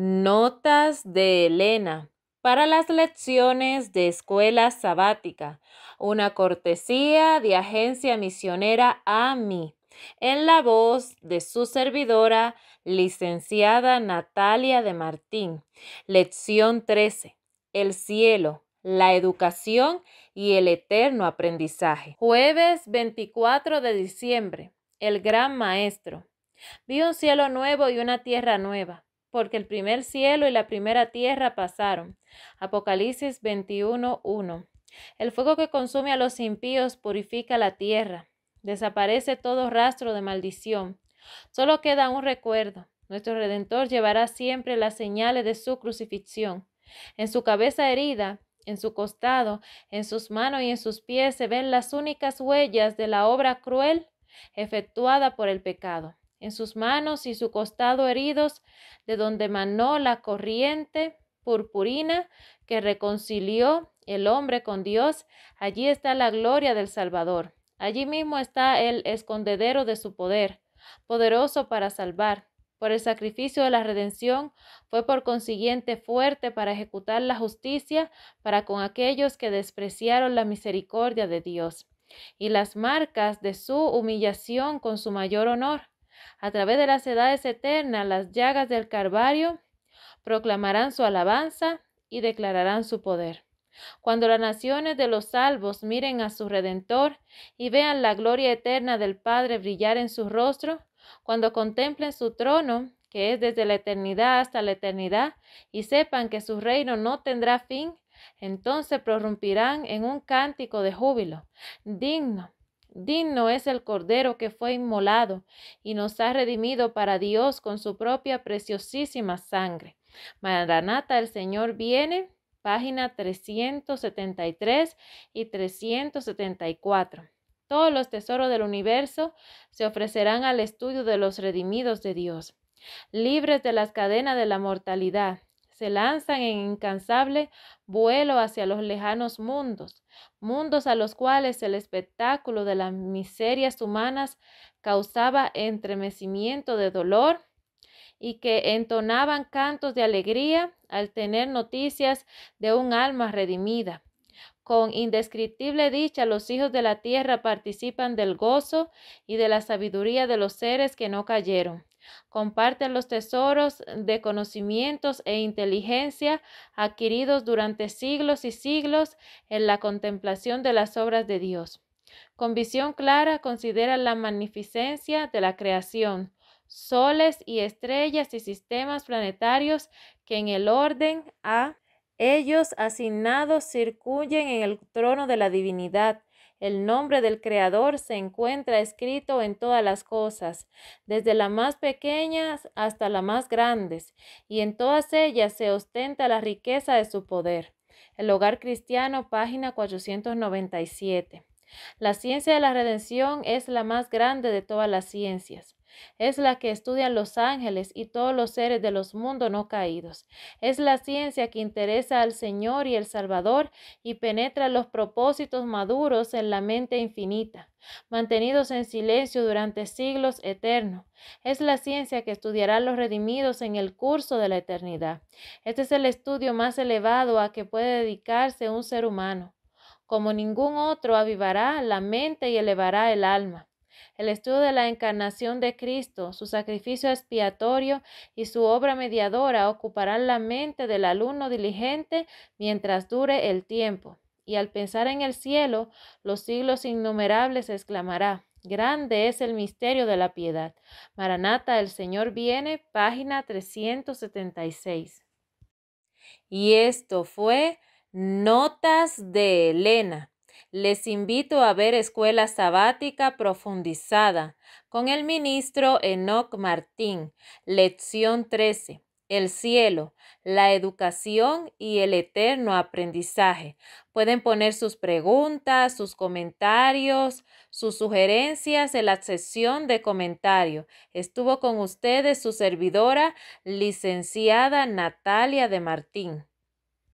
Notas de Elena para las lecciones de escuela sabática, una cortesía de agencia misionera a mí, en la voz de su servidora, licenciada Natalia de Martín. Lección 13. El cielo, la educación y el eterno aprendizaje. Jueves 24 de diciembre. El gran maestro. Vi un cielo nuevo y una tierra nueva porque el primer cielo y la primera tierra pasaron. Apocalipsis 21.1. El fuego que consume a los impíos purifica la tierra. Desaparece todo rastro de maldición. Solo queda un recuerdo. Nuestro Redentor llevará siempre las señales de su crucifixión. En su cabeza herida, en su costado, en sus manos y en sus pies se ven las únicas huellas de la obra cruel efectuada por el pecado en sus manos y su costado heridos, de donde manó la corriente purpurina que reconcilió el hombre con Dios. Allí está la gloria del Salvador. Allí mismo está el escondedero de su poder, poderoso para salvar. Por el sacrificio de la redención fue por consiguiente fuerte para ejecutar la justicia para con aquellos que despreciaron la misericordia de Dios y las marcas de su humillación con su mayor honor. A través de las edades eternas, las llagas del Carvario proclamarán su alabanza y declararán su poder. Cuando las naciones de los salvos miren a su Redentor y vean la gloria eterna del Padre brillar en su rostro, cuando contemplen su trono, que es desde la eternidad hasta la eternidad, y sepan que su reino no tendrá fin, entonces prorrumpirán en un cántico de júbilo, digno Digno es el Cordero que fue inmolado y nos ha redimido para Dios con su propia preciosísima sangre. Maranata, el Señor viene, página 373 y 374. Todos los tesoros del universo se ofrecerán al estudio de los redimidos de Dios, libres de las cadenas de la mortalidad, se lanzan en incansable vuelo hacia los lejanos mundos, mundos a los cuales el espectáculo de las miserias humanas causaba entremecimiento de dolor y que entonaban cantos de alegría al tener noticias de un alma redimida. Con indescriptible dicha los hijos de la tierra participan del gozo y de la sabiduría de los seres que no cayeron. Comparten los tesoros de conocimientos e inteligencia adquiridos durante siglos y siglos en la contemplación de las obras de Dios. Con visión clara considera la magnificencia de la creación, soles y estrellas y sistemas planetarios que en el orden a ellos asignados circuyen en el trono de la divinidad el nombre del Creador se encuentra escrito en todas las cosas, desde las más pequeñas hasta las más grandes, y en todas ellas se ostenta la riqueza de su poder. El Hogar Cristiano, página 497. La ciencia de la redención es la más grande de todas las ciencias. Es la que estudian los ángeles y todos los seres de los mundos no caídos. Es la ciencia que interesa al Señor y el Salvador y penetra los propósitos maduros en la mente infinita, mantenidos en silencio durante siglos eternos. Es la ciencia que estudiará los redimidos en el curso de la eternidad. Este es el estudio más elevado a que puede dedicarse un ser humano. Como ningún otro avivará la mente y elevará el alma el estudio de la encarnación de Cristo, su sacrificio expiatorio y su obra mediadora ocuparán la mente del alumno diligente mientras dure el tiempo. Y al pensar en el cielo, los siglos innumerables exclamará, Grande es el misterio de la piedad. Maranata, el Señor viene, página 376. Y esto fue Notas de Elena les invito a ver Escuela Sabática Profundizada con el ministro Enoch Martín, lección 13, el cielo, la educación y el eterno aprendizaje. Pueden poner sus preguntas, sus comentarios, sus sugerencias en la sesión de comentario. Estuvo con ustedes su servidora, licenciada Natalia de Martín.